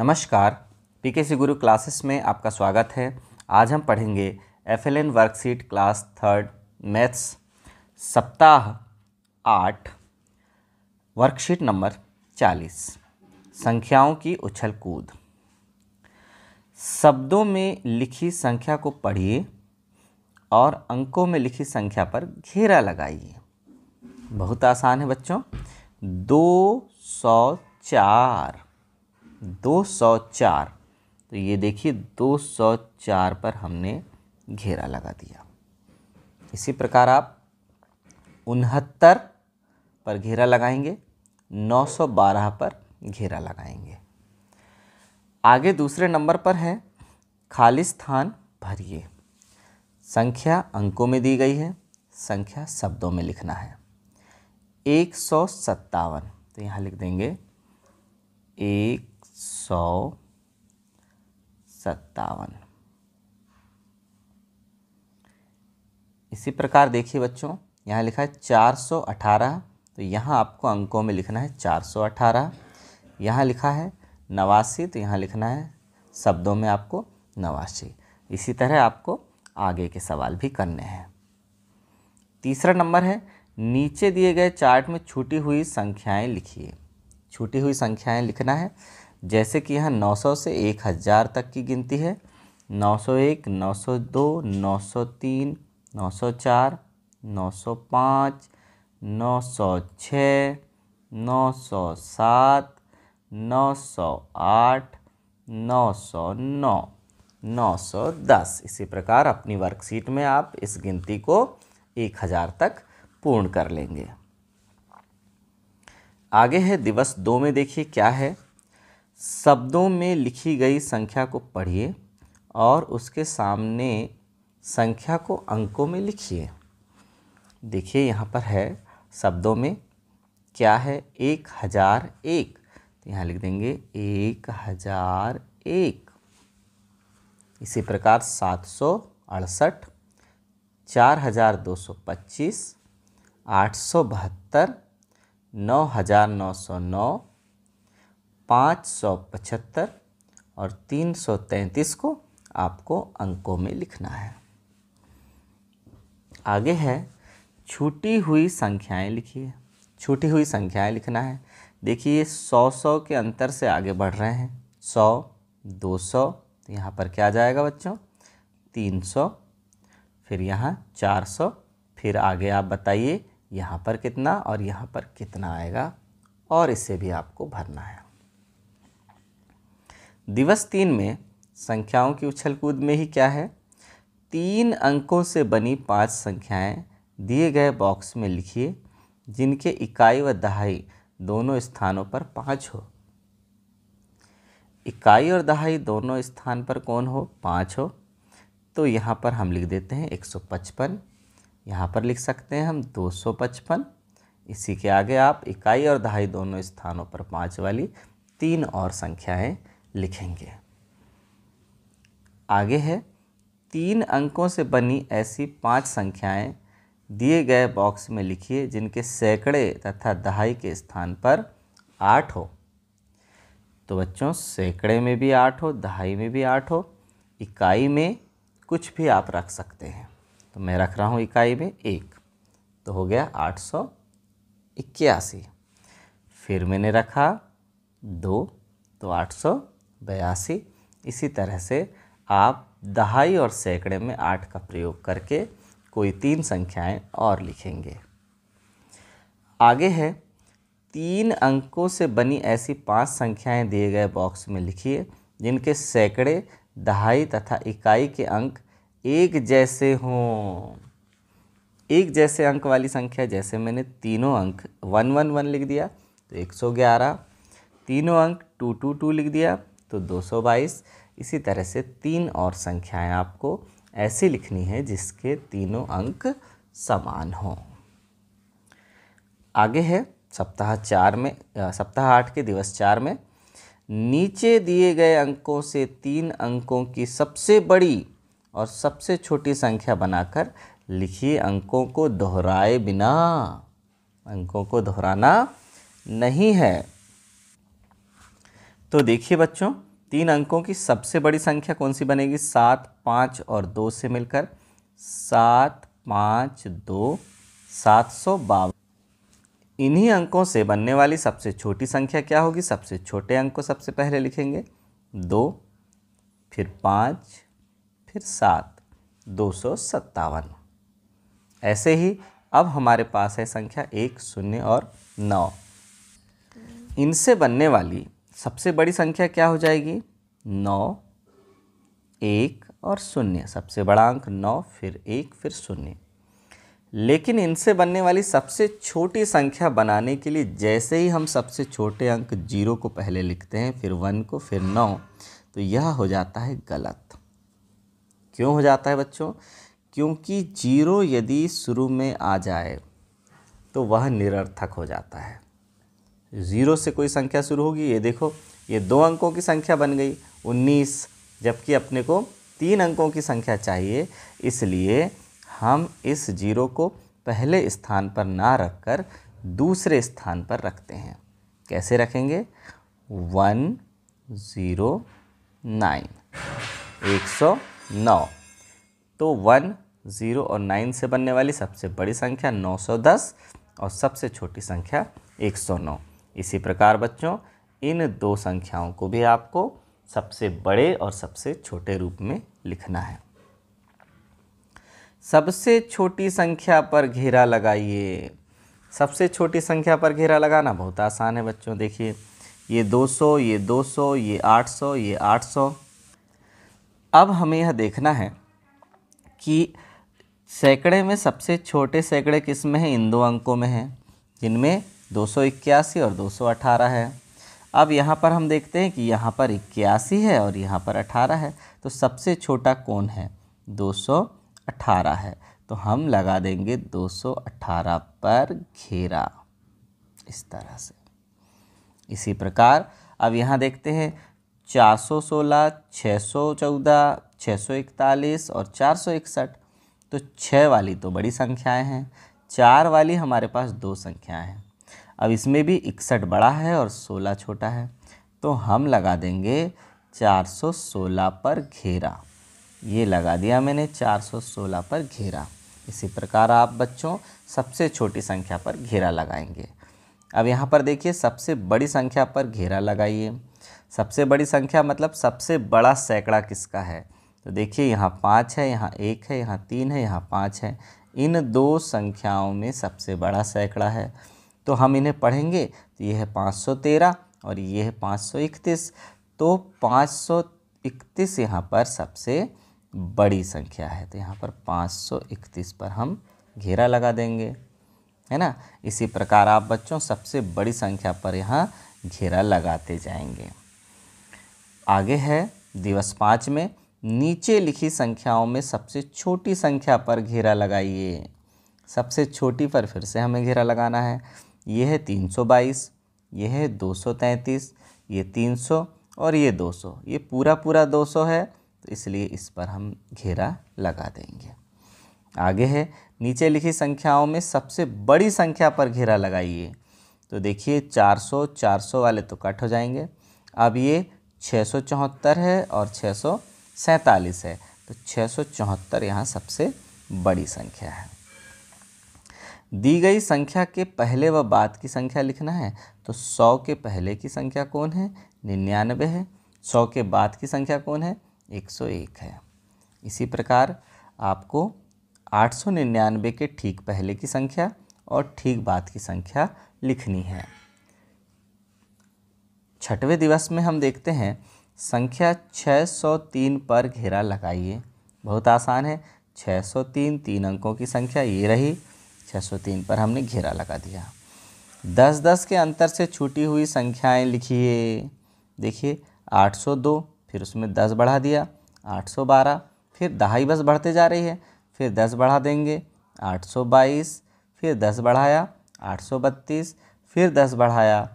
नमस्कार पी के सी गुरु क्लासेस में आपका स्वागत है आज हम पढ़ेंगे F L N worksheet class third maths सप्ताह आठ वर्कशीट नंबर चालीस संख्याओं की उछल कूद शब्दों में लिखी संख्या को पढ़िए और अंकों में लिखी संख्या पर घेरा लगाइए बहुत आसान है बच्चों दो सौ चार 204 तो ये देखिए 204 पर हमने घेरा लगा दिया इसी प्रकार आप उनहत्तर पर घेरा लगाएंगे 912 पर घेरा लगाएंगे आगे दूसरे नंबर पर है खाली स्थान भरिए संख्या अंकों में दी गई है संख्या शब्दों में लिखना है एक सौ सत्तावन तो यहाँ लिख देंगे एक सौ सत्तावन इसी प्रकार देखिए बच्चों यहाँ लिखा है चार सौ अठारह तो यहाँ आपको अंकों में लिखना है चार सौ अठारह यहाँ लिखा है नवासी तो यहाँ लिखना है शब्दों में आपको नवासी इसी तरह आपको आगे के सवाल भी करने हैं तीसरा नंबर है नीचे दिए गए चार्ट में छूटी हुई संख्याएं लिखिए छूटी हुई संख्याएं लिखना है जैसे कि यहाँ 900 से 1000 तक की गिनती है 901, 902, 903, 904, 905, 906, 907, 908, 909, 910 इसी प्रकार अपनी वर्कशीट में आप इस गिनती को 1000 तक पूर्ण कर लेंगे आगे है दिवस दो में देखिए क्या है शब्दों में लिखी गई संख्या को पढ़िए और उसके सामने संख्या को अंकों में लिखिए देखिए यहाँ पर है शब्दों में क्या है एक हज़ार एक तो यहाँ लिख देंगे एक हज़ार एक इसी प्रकार सात सौ अड़सठ चार हज़ार दो सौ पच्चीस आठ सौ बहत्तर नौ हज़ार नौ सौ नौ पाँच सौ पचहत्तर और तीन सौ तैंतीस को आपको अंकों में लिखना है आगे है छूटी हुई संख्याएं लिखिए छूटी हुई संख्याएं लिखना है देखिए सौ सौ के अंतर से आगे बढ़ रहे हैं सौ दो सौ तो यहाँ पर क्या जाएगा बच्चों तीन सौ फिर यहाँ चार सौ फिर आगे आप बताइए यहाँ पर कितना और यहाँ पर कितना आएगा और इसे भी आपको भरना है दिवस तीन में संख्याओं की उछल कूद में ही क्या है तीन अंकों से बनी पांच संख्याएं दिए गए बॉक्स में लिखिए जिनके इकाई व दहाई दोनों स्थानों पर पाँच हो इकाई और दहाई दोनों स्थान पर कौन हो पाँच हो तो यहाँ पर हम लिख देते हैं एक सौ पचपन यहाँ पर लिख सकते हैं हम दो सौ पचपन इसी के आगे आप इकाई और दहाई दोनों स्थानों पर पाँच वाली तीन और संख्याएं लिखेंगे आगे है तीन अंकों से बनी ऐसी पांच संख्याएं दिए गए बॉक्स में लिखिए जिनके सैकड़े तथा दहाई के स्थान पर आठ हो तो बच्चों सैकड़े में भी आठ हो दहाई में भी आठ हो इकाई में कुछ भी आप रख सकते हैं तो मैं रख रहा हूँ इकाई में एक तो हो गया आठ सौ इक्यासी फिर मैंने रखा दो तो आठ सौ बयासी इसी तरह से आप दहाई और सैकड़े में आठ का प्रयोग करके कोई तीन संख्याएं और लिखेंगे आगे है तीन अंकों से बनी ऐसी पांच संख्याएं दिए गए बॉक्स में लिखिए जिनके सैकड़े दहाई तथा इकाई के अंक एक जैसे हों एक जैसे अंक वाली संख्या जैसे मैंने तीनों अंक वन वन वन लिख दिया तो एक सौ ग्यारह तीनों अंक टू टू टू लिख दिया तो 222 इसी तरह से तीन और संख्याएं आपको ऐसी लिखनी है जिसके तीनों अंक समान हों आगे है सप्ताह चार में सप्ताह आठ के दिवस चार में नीचे दिए गए अंकों से तीन अंकों की सबसे बड़ी और सबसे छोटी संख्या बनाकर लिखिए अंकों को दोहराए बिना अंकों को दोहराना नहीं है तो देखिए बच्चों तीन अंकों की सबसे बड़ी संख्या कौन सी बनेगी सात पाँच और दो से मिलकर सात पाँच दो सात सौ बावन इन्हीं अंकों से बनने वाली सबसे छोटी संख्या क्या होगी सबसे छोटे अंक को सबसे पहले लिखेंगे दो फिर पाँच फिर सात दो सौ सत्तावन ऐसे ही अब हमारे पास है संख्या एक शून्य और नौ इनसे बनने वाली सबसे बड़ी संख्या क्या हो जाएगी नौ एक और शून्य सबसे बड़ा अंक नौ फिर एक फिर शून्य लेकिन इनसे बनने वाली सबसे छोटी संख्या बनाने के लिए जैसे ही हम सबसे छोटे अंक जीरो को पहले लिखते हैं फिर वन को फिर नौ तो यह हो जाता है गलत क्यों हो जाता है बच्चों क्योंकि जीरो यदि शुरू में आ जाए तो वह निरर्थक हो जाता है ज़ीरो से कोई संख्या शुरू होगी ये देखो ये दो अंकों की संख्या बन गई उन्नीस जबकि अपने को तीन अंकों की संख्या चाहिए इसलिए हम इस जीरो को पहले स्थान पर ना रखकर दूसरे स्थान पर रखते हैं कैसे रखेंगे वन ज़ीरो नाइन एक सौ नौ तो वन ज़ीरो और नाइन से बनने वाली सबसे बड़ी संख्या नौ सौ दस और सबसे छोटी संख्या एक सौ नौ इसी प्रकार बच्चों इन दो संख्याओं को भी आपको सबसे बड़े और सबसे छोटे रूप में लिखना है सबसे छोटी संख्या पर घेरा लगाइए सबसे छोटी संख्या पर घेरा लगाना बहुत आसान है बच्चों देखिए ये 200 ये 200 ये 800 ये 800 अब हमें यह देखना है कि सैकड़े में सबसे छोटे सैकड़े किस में हैं इन दो अंकों में हैं जिनमें दो और दो है अब यहाँ पर हम देखते हैं कि यहाँ पर इक्यासी है और यहाँ पर अठारह है तो सबसे छोटा कौन है 218 है तो हम लगा देंगे 218 पर घेरा इस तरह से इसी प्रकार अब यहाँ देखते हैं 416, 614, 641 और 461 तो छः वाली तो बड़ी संख्याएं हैं चार वाली हमारे पास दो संख्याएं हैं अब इसमें भी इकसठ बड़ा है और सोलह छोटा है तो हम लगा देंगे चार सौ सोलह पर घेरा ये लगा दिया मैंने चार सौ सोलह पर घेरा इसी प्रकार आप बच्चों सबसे छोटी संख्या पर घेरा लगाएंगे अब यहाँ पर देखिए सबसे बड़ी संख्या पर घेरा लगाइए सबसे बड़ी संख्या मतलब सबसे बड़ा सैकड़ा किसका है तो देखिए यहाँ पाँच है यहाँ एक है यहाँ तीन है यहाँ पाँच है इन दो संख्याओं में सबसे बड़ा सैकड़ा है तो हम इन्हें पढ़ेंगे तो ये है पाँच सौ तेरह और ये है पाँच सौ इकतीस तो पाँच सौ इकतीस यहाँ पर सबसे बड़ी संख्या है तो यहाँ पर पाँच सौ पर हम घेरा लगा देंगे है ना इसी प्रकार आप बच्चों सबसे बड़ी संख्या पर यहाँ घेरा लगाते जाएंगे आगे है दिवस पाँच में नीचे लिखी संख्याओं में सबसे छोटी संख्या पर घेरा लगाइए सबसे छोटी पर फिर से हमें घेरा लगाना है ये है तीन सौ बाईस ये है दो सौ तैंतीस ये तीन सौ और ये दो सौ ये पूरा पूरा दो सौ है तो इसलिए इस पर हम घेरा लगा देंगे आगे है नीचे लिखी संख्याओं में सबसे बड़ी संख्या पर घेरा लगाइए तो देखिए 400 400 वाले तो कट हो जाएंगे अब ये चौहत्तर है और छः है तो छः सौ यहाँ सबसे बड़ी संख्या है दी गई संख्या के पहले व बाद की संख्या लिखना है तो सौ के पहले की संख्या कौन है निन्यानवे है सौ के बाद की संख्या कौन है एक सौ एक है इसी प्रकार आपको आठ सौ निन्यानवे के ठीक पहले की संख्या और ठीक बाद की संख्या लिखनी है छठवें दिवस में हम देखते हैं संख्या 603 पर घेरा लगाइए बहुत आसान है 603 तीन अंकों की संख्या ये रही 603 पर हमने घेरा लगा दिया दस दस के अंतर से छूटी हुई संख्याएं लिखिए देखिए 802 फिर उसमें दस बढ़ा दिया 812 फिर दहाई बस बढ़ते जा रही है फिर दस बढ़ा देंगे 822 फिर दस बढ़ाया 832 फिर दस बढ़ाया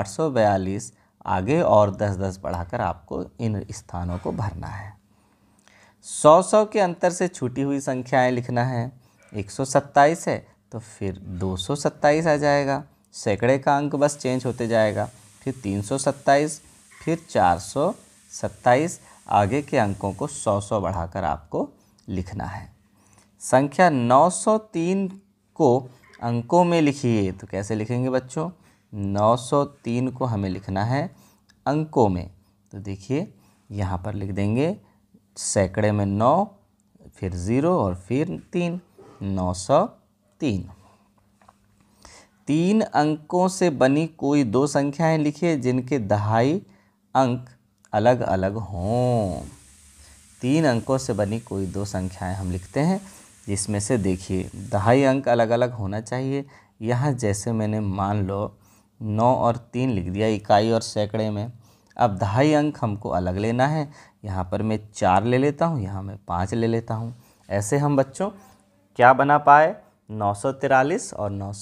842 आगे और दस दस बढ़ाकर आपको इन स्थानों को भरना है सौ सौ के अंतर से छूटी हुई संख्याएं लिखना है एक सौ सत्ताईस है तो फिर 227 आ जाएगा सैकड़े का अंक बस चेंज होते जाएगा फिर 327 फिर 427 आगे के अंकों को 100 सौ बढ़ाकर आपको लिखना है संख्या 903 को अंकों में लिखिए तो कैसे लिखेंगे बच्चों 903 को हमें लिखना है अंकों में तो देखिए यहाँ पर लिख देंगे सैकड़े में नौ फिर ज़ीरो और फिर तीन नौ सौ तीन तीन अंकों से बनी कोई दो संख्याएं लिखिए जिनके दहाई अंक अलग अलग हों तीन अंकों से बनी कोई दो संख्याएं हम लिखते हैं जिसमें से देखिए दहाई अंक अलग अलग होना चाहिए यहाँ जैसे मैंने मान लो नौ और तीन लिख दिया इकाई और सैकड़े में अब दहाई अंक हमको अलग लेना है यहाँ पर मैं चार ले लेता हूँ यहाँ मैं पाँच ले लेता हूँ ऐसे हम बच्चों क्या बना पाए नौ और नौ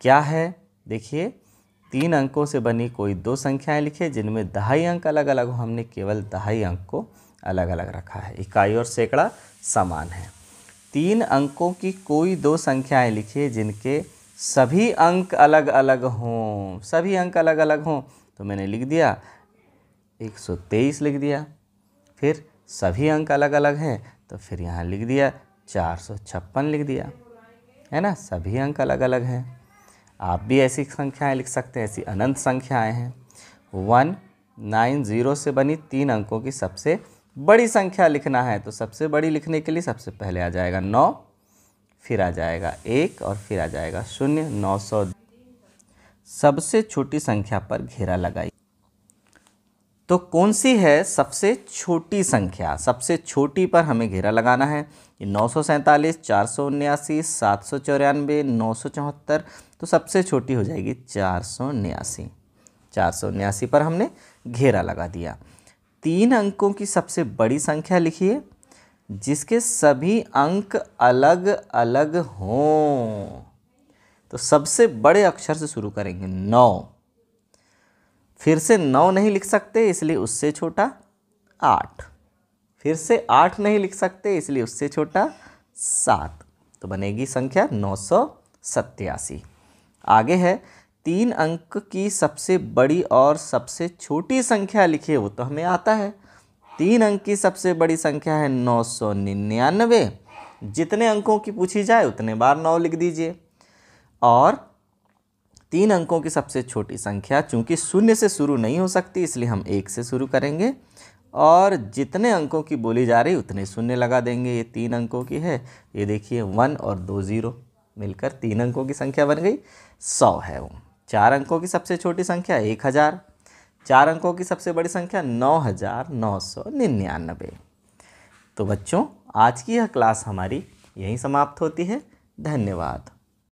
क्या है देखिए तीन अंकों से बनी कोई दो संख्याएं लिखे जिनमें दहाई अंक अलग अलग हो हमने केवल दहाई अंक को अलग अलग रखा है इकाई और सैकड़ा समान है तीन अंकों की कोई दो संख्याएं लिखे जिनके सभी अंक अलग अलग हों सभी अंक अलग अलग हों तो मैंने लिख दिया 123 लिख दिया फिर सभी अंक अलग अलग हैं तो फिर यहाँ लिख दिया चार सौ छप्पन लिख दिया है ना सभी अंक अलग अलग हैं आप भी ऐसी संख्याएं लिख सकते हैं ऐसी अनंत संख्याएं हैं वन नाइन ज़ीरो से बनी तीन अंकों की सबसे बड़ी संख्या लिखना है तो सबसे बड़ी लिखने के लिए सबसे पहले आ जाएगा नौ फिर आ जाएगा एक और फिर आ जाएगा शून्य नौ सौ सबसे छोटी संख्या पर घेरा लगाइए तो कौन सी है सबसे छोटी संख्या सबसे छोटी पर हमें घेरा लगाना है ये नौ सौ सैंतालीस चार सौ उन्यासी सात सौ चौरानवे नौ सौ चौहत्तर तो सबसे छोटी हो जाएगी चार सौ उन्यासी चार सौ उन्यासी पर हमने घेरा लगा दिया तीन अंकों की सबसे बड़ी संख्या लिखिए जिसके सभी अंक अलग अलग हों तो सबसे बड़े अक्षर से शुरू करेंगे नौ फिर से नौ नहीं लिख सकते इसलिए उससे छोटा आठ फिर से आठ नहीं लिख सकते इसलिए उससे छोटा सात तो बनेगी संख्या नौ सौ सत्यासी आगे है तीन अंक की सबसे बड़ी और सबसे छोटी संख्या लिखिए वो तो हमें आता है तीन अंक की सबसे बड़ी संख्या है नौ सौ निन्यानवे जितने अंकों की पूछी जाए उतने बार नौ लिख दीजिए और तीन अंकों की सबसे छोटी संख्या चूंकि शून्य से शुरू नहीं हो सकती इसलिए हम एक से शुरू करेंगे और जितने अंकों की बोली जा रही उतने शून्य लगा देंगे ये तीन अंकों की है ये देखिए वन और दो ज़ीरो मिलकर तीन अंकों की संख्या बन गई सौ है वो चार अंकों की सबसे छोटी संख्या एक हज़ार चार अंकों की सबसे बड़ी संख्या नौ हज़ार नौ सौ निन्यानबे तो बच्चों आज की यह क्लास हमारी यहीं समाप्त होती है धन्यवाद